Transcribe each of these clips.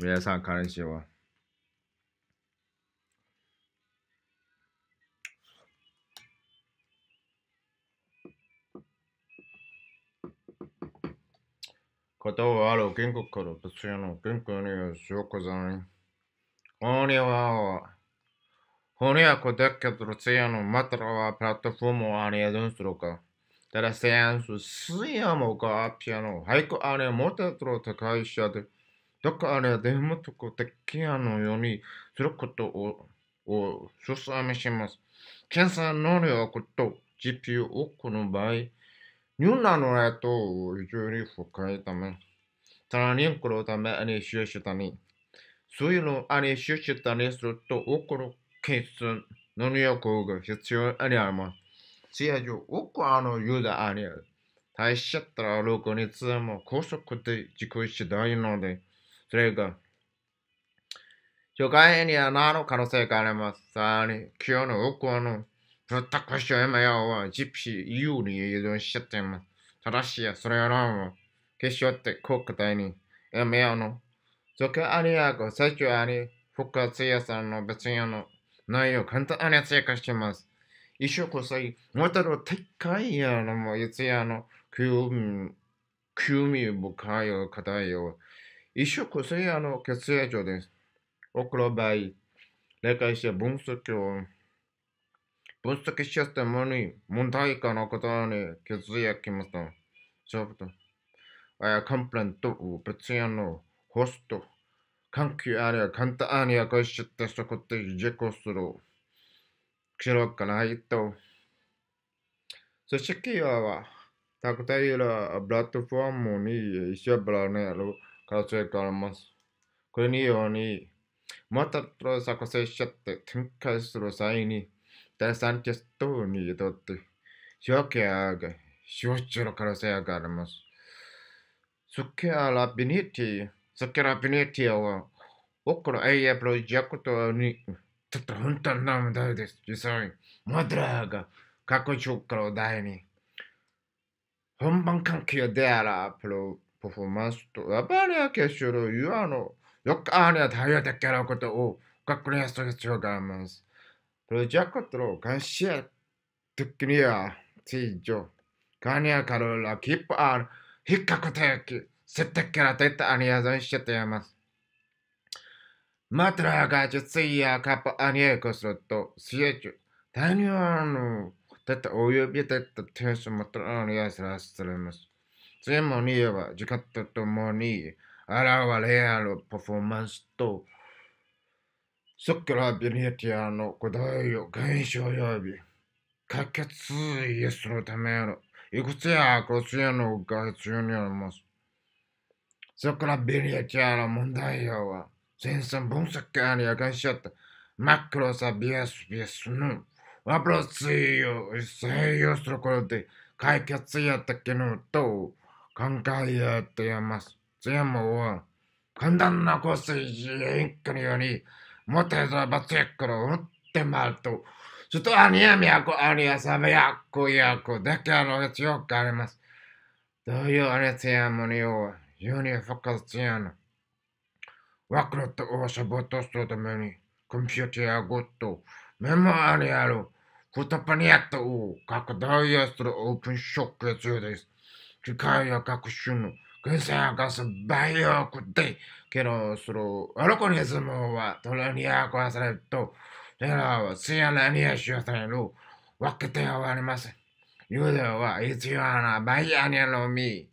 皆さん、こんにちは。ことはある原告から別の原告によしおこざに。本屋は、本屋こだけど、つやのまたはプラットフォームありやどんするか。ただ、せやんす、すやもか、ピアノ、俳句あれもたと高いしゃで。だからデムとかテキアのようにすることをを進めします。検査能力と GPU をこの場合、ニューラルレートを非常に深いため、さらにこのため練習したり、そういうのを練習したりすると多くのケース能力が必要になります。せやじょ、多くのユーザーに対しちゃったら、6日も高速で自己次第なので、それが、初回にはなる可能性があります。さらに、今日の僕はの、ったしは今やは、ジプシー、有ーに依存しちゃっています。正しいや、それやはな、決勝って国体に、今やの、続ありやご、最初あり、復活やさんの別にの内容簡単に追加してます。一生こそ、またの撤回やのも、いつやの、興味、興味深い課題を、一種薬屋の血液所です。お風呂場へ理解して分析を分析しやすいものに問題化のことに気づきました。勝負と、あやカンプレントペツヤのホスト、関係ありゃ簡単に明かしェそこで自己する。白くないと。組織は、タクタイルプラットフォームに石油ブラネル。から強いと思います。これにように、もっと作成者って展開する際に、第三テストにとって、消去や集中の可能性があります。スケアラビニティ、スケアラビニティは、多くの AI プロジェクトに、ちょっと本当な問題です。実際、モデラーが過去中からお題に、本番関係であら、プロパフォーマンスと、やっぱり、ね、決勝の言うあの、よくあれは対応できることを、学年として違います。プロジェクトを監視的には、地上、ガニアからラキップある、比較的、接的なデアタに依存しています。トラガジェツやカップアニエコすると、成長、大量のデータ及びデータテマトも取られやすらされます。セモニーは時間とともに現れあるパフォーマンスと、そこからベネティアの古代を現象及び、解決イエスのための、いくつやつやのが必要にあります。そこからベネティアの問題やは、先生分析家に明かしちゃった、マクロサビアスビアスの、ワプロツイを採用することで解決やったけのと、今回やっています。全部を、簡単なコース一気により、もてずばつやくる打ってまうと、ちょっとあにやみやこ、あアやさべやこやこ、だけの強くあります。どういうあれつやもにを、ユニフォカスアの。ワクロットをサボトするために、コンピューターやゴット、メモアニアる、フォトパニアットを拡大するオープンショックが強いです。機械や各種の軍船やガス、バイオクテイ、ケロスロー、アロコニズムはトラニアコアサレット、テラはツヤラニアシアサレル、分けてはありません。ユーデは必要なバイアニアの実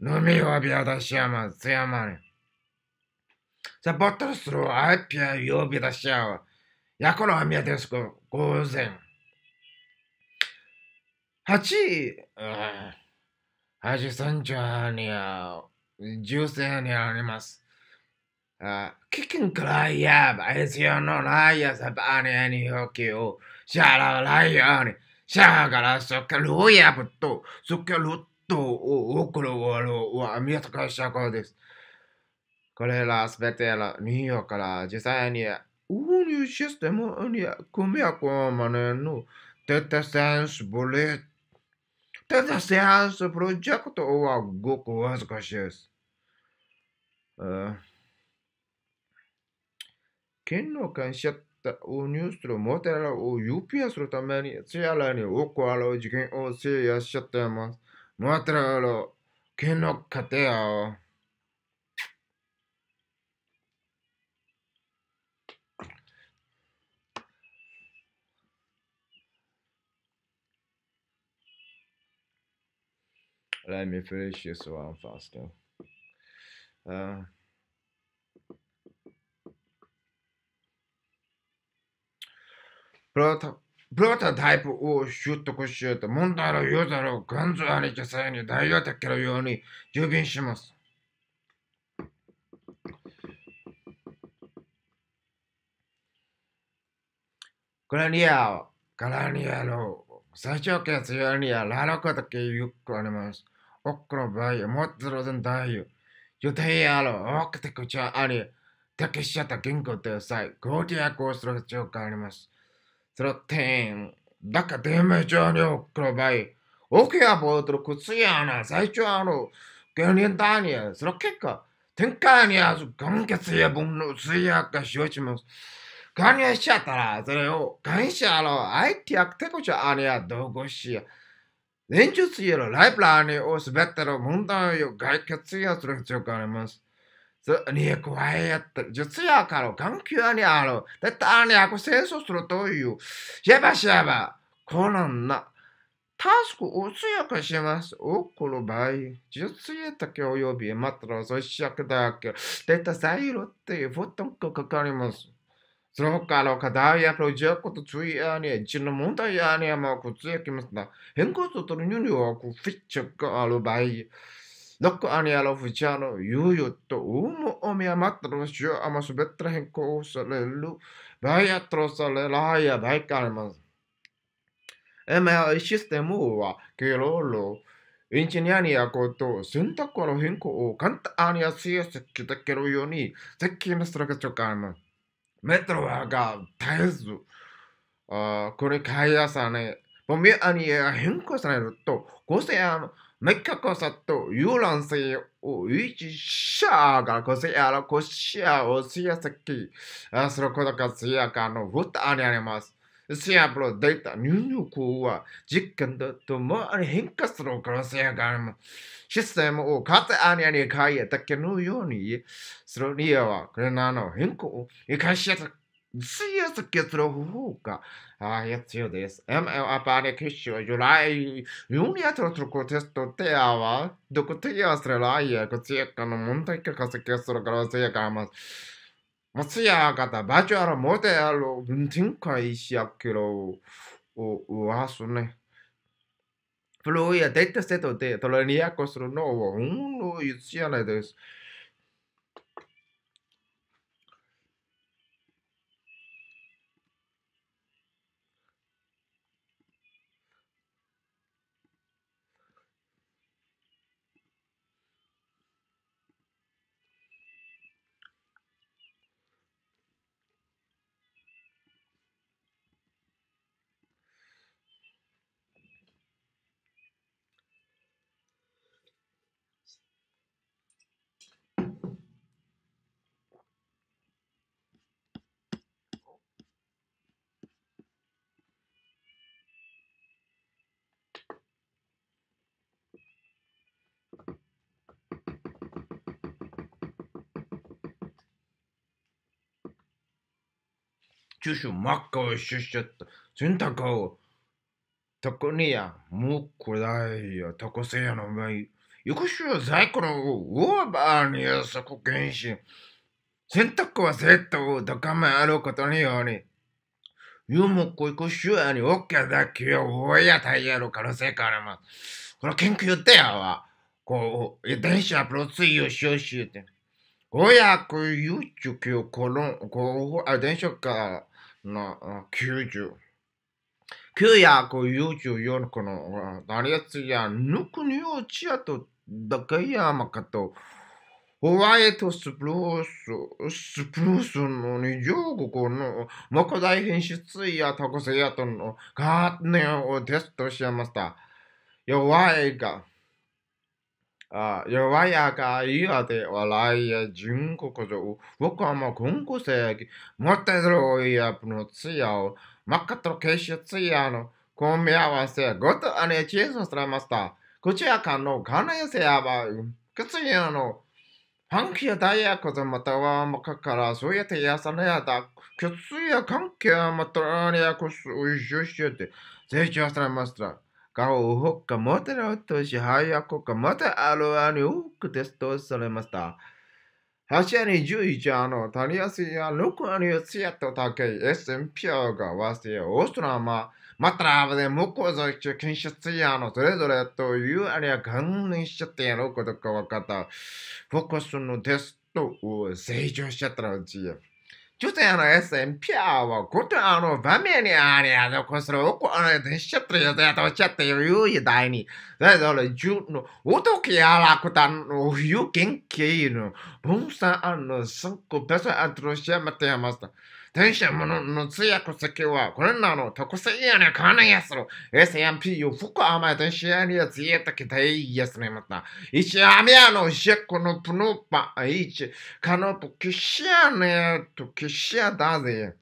のみをびあしやま、つやまね。サボトルスロー、アイピア、呼び出しやはヤコロあみやですこ、偶然。8、83丁には、重生にあります。Kicking Cryab is your no liars of any Hokyo. Shara lion. Shagara Sokaluya Puto. Sokaluto Okuro or Mutaka Shako this. これらすべてのニューヨークから実際に運輸システムに組み込まれるデータサイエンスブレッただ、セアンスプロジェクトはごく恥ずかしいです。県の会社をースとモテラを誘発するために、セアラに多くある事件を制やしちゃっています。モテラを県の家庭を。Let me finish this one faster. Uh, proto t y p e を習得しようと問題のユーザーを頑丈ありきに代用できるように準備します。グラニア、グラニアの最小限強いにはラロコだけよくあります。o k r o bayo, motroden dayo. Yo te yalo, okte kucha ari. Takeshata genko te sai. k o t i a kosro chokarimas. Troten. Daka t e m e joni o k r o bayo. Oke abotro k u t s i y a n a sai chuano. Genin t a n i a srokeka. Tenkani azu ganketsuya bunno tsuyaka shochimas. i o k n a h a a a Kanya t o. r 加入 a ちゃったら、それを、感謝の、相手や a a こ i a dogo s ごしや。連習水のライプラーにを滑ったら問題を解決する必要があります。に加えやった、実やから環境にある、絶対に悪戦争するという、やばしやば、このな、タスクを強くします。多くの場合、実やだけ及び、または組織だけ、データサイロっていうフォトンがかかります。その他の課題やプロジェクト追加に、一の問題やにも活躍しますが、変更するには、フィッチがある場合、ロックアニアのフィチャーの猶予と思うみ余ったのしようもすべて変更される場合やとされらやバイカあマン。す。ML システムは、ケロロ、エンジニアにやこと選択の変更を簡単にやすい設計できるように設計のストラクチャーがあります。メトロワーがあ、これ繰り返さね、もみあにや変化されると、ごせやの、めっかこさと、遊覧船を維持しゃあが、ごせやら、こしやおしやせき、することがつやかの、ふたにあります。せやぶらだいた入力は実験だともあれ変化するからせやからもシステムをかつあにゃに変えたけのようにする理由はこれなの変更を生かしやすく強すけする方がつよです。ML アパレキッシュはライ、ユニアトロトコテストテアは、どこテアすれらいや、こっちやかの問題か化石するからせやからま어스야가다마주하러모델로눈팅과이시작기로우하수네 Fluía, date seto de, tolonía, costro, no, uno, y si a la dos. 住所真っ赤を一緒しちゃった。洗濯タコネや、もうこらいや、タコせやの前。翌週は在庫のォーバーにやそこ原子。洗濯はセットをどかめあることにより。ユーモコイコシュアにオッケーだけよ、おやたいやろ可能性からま。この研究ってやわ。こう、電車プロツイをしようしようって。親子ゆうちゅきをこの、こう、あ、電車か、まあ、90。9十四このあれやぬくに落ちやとやまかと、ホワイトスプルース、スプルースの25この木材変質やこせやとのガーネをテストしました。弱いが。あ弱い赤いあて笑いや純国上、僕はもう今後世紀、もったいろいやぷのつやを、まっかとけしつやの、組み合わせ、ごとあねちえそされました。こちらかの、かなやせやば、くつやの、反響ダイヤことまたはまかから、そうやってやさねやだ、くつや関係またらねやこそ、おいしょしよって、成長されました。顔をかもてろとし早くかもてあるわに多くテストされました。柱にジャーの、タリアスや6アニュースやとたけ、s m ガがわせ、オーストラマ、またらモで、ザこうぞ一検出やの、それぞれというあれは関連しちゃってやろうことか分かった。フォーカスのテストを成長しちゃったらうちや。Juteanoisen piavo, kutuano v a m e n i a n e a no kosro kuana d e s h a t r e ja teato chatti yui daini. That all jutno, utoki ala kutan uyu kenkino, bumsa anno sanko pesa atrosia matemasta. 電子ものの通訳先は、これなの特性やね、かなやする。SMP を深甘電子やりやつやたけたいやすねまた。一アミアのシェコのプノパ、一、カノプキシアね、とキシアだぜ。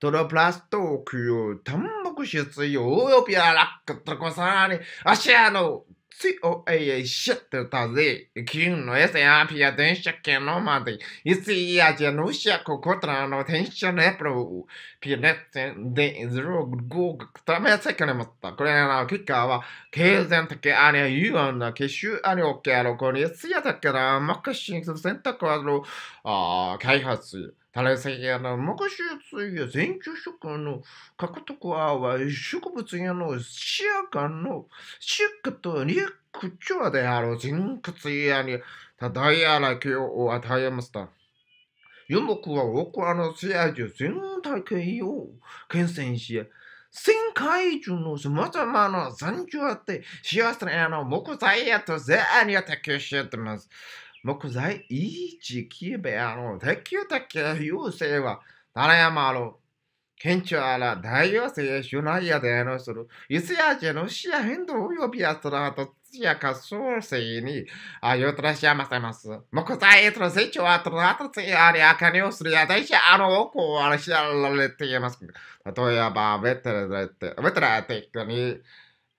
トロプラストークよ、タンモクシ水よ、およびあらっクとこさらに、アシアの COA-7-3 no es amplia tensión que no mate y si anuncia con contra no tensión es pro pinete de zero go también se que no mata con la kika va que gente que área y una que su área o que a lo con y si atacará más que 64開発たらせやの、昔つつや全球食の獲得は、植物やの視野感の視野と陸長である人活やに、ただやらけを与えました。もくは多あの試合中全体系を厳選し、世界中の様々な山頂で幸せな木材やとあにけしてます。木材いちきべあの、できるだけ優勢は、誰やまろ。県庁あら、大要請しないやでのする。いつやじのしや変動及びやつらとつやかそウせいに、あよとらしやませます。木材へと成長はとらとつやありあかにをするや、大しあのおこあらしやられています。例えば、ベテランって、ベテランって、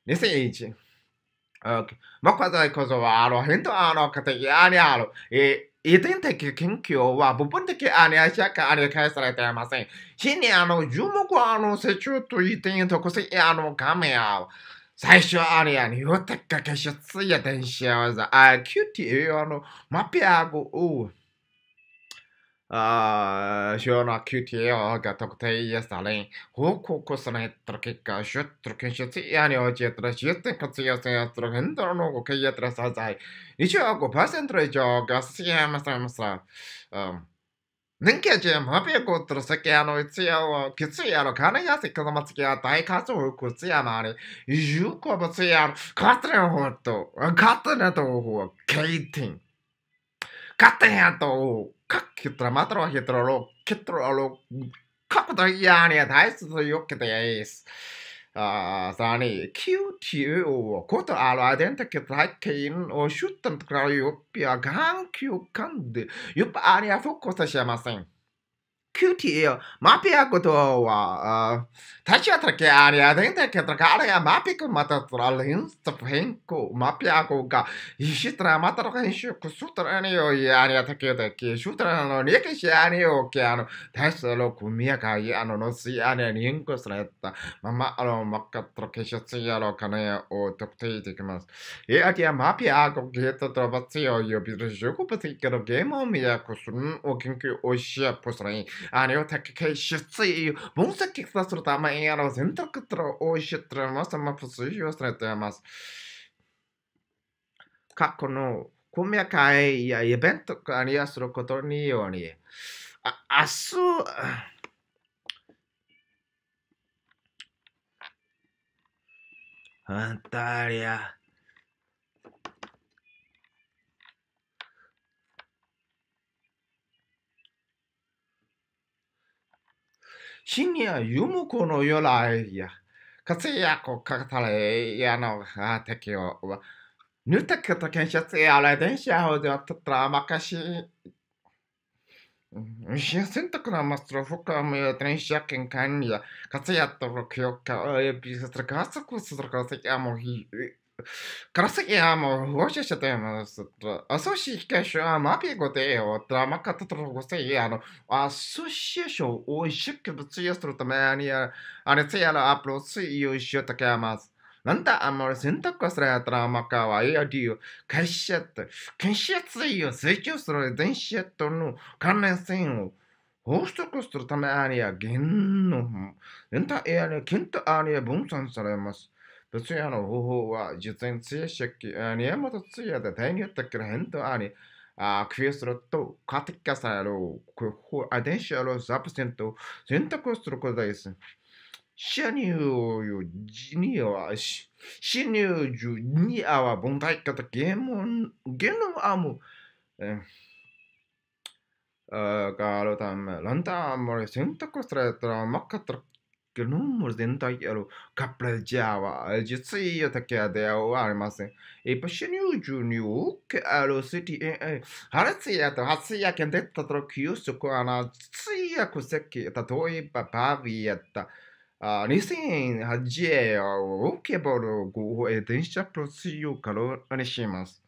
2001。Okay. Makwata kozowa hindu ano kateki a i a e 的研究は部分的アニアシャカアニアされていません。日にあの、樹木はあの、成長と遺伝特性あの、カメを。最初あれやによってかけしつや電子やわざ。あ、キューティーあの、マピア語を。شلون كيوتي كتبتي يسالين هوكو كوسنا يتركيكا شو تركين شتي يعني اوجي ترش يتن كتسي يسن يترك هندر نوكو كي يترس هزاي نيشو اكو باسن تريجو غاسيا مسا مسا ننكي جيم هابي اكو ترسكي انو يتسيا كتسي انو كان ياسي كزمتسكي داي كاسو هوكو تسيا ماري يجوكو بتسيا كاترين هوتو كاترين هوتو كيتين katanya tuh kaki drama terus hidrolog hidrolog kaku tuh ya nih daes tuh yuk kita ya is Zani QTU をことあるアデンティケ体験を出展からよっぴゃ眼球間でよっぱありゃフォックスしません。u t i l m a p i a k o t o a tachiatrake ariadente ketrakaria mapiko m a t a t r a l h i n s t o f h i n k o m a p i a k o g a i s h i t r a m a t a r k a i n s h u kusutraniyo yaniataketake shutrano nikishianiyo keano tasalo kumiakai ano nosiane n i n k u s r e t t a mama a l o makatrakeshatsiyalo kanaya o t o k t e i t e k i m a s e atia m a p i a k o getotrobatsiyo y o b i r i s h u k o p a t i k e r o gemomiyakusun o k i n k y oshiaposrain 아니요택해슈츠이본색킥사스로담아야로센터크트로오이슈트라마스마프스이슈스네트야마스過去のコミャ会やイベントがありやすることにより、あ明日、あんたりゃ。深夜ゆむこの由来や活躍かたれやのが適用はニューテックと建設やら電車をではとったらまかし新選択なマストフォカムや電車券管理や活躍と録用かおよびするかすくするかせやもひ Красакияму, вообще считаем, а суши кэшу, мапи готе, драма кататру гостей, а суши шоу, ой, шипки в циестру тамани, а не цияла аплоцы, и еще такая масса. なんだあんまり選択するやったらまかわいや理由。会社って、会社ついを成長する電車との関連性を放出するためありや、現の、エンタエアリア、検討ありや分散されます。تسويعنا وهو جنسية شكيانية ما تسويع ده تاني تكره انت يعني كفيسر تو كاتيكا سالو كو ادنشالو زابسنتو سنتا كوسترو كودايس شانيو يو جنيو اش شانيو جو ني اوا بونتاي كاتا جيمون جينو امو 가로다음에런다머리생각했을때막혔더라 que no nos den tayo kaplajawa jitsi yataka deo arimasen e pashinu junyu ke alo city e e haratsiya to hatsiya ken detta to kyusu ko ana tsiya kuseki tatoeba pavietta 2008円を受け取るご電車プロス用からにします。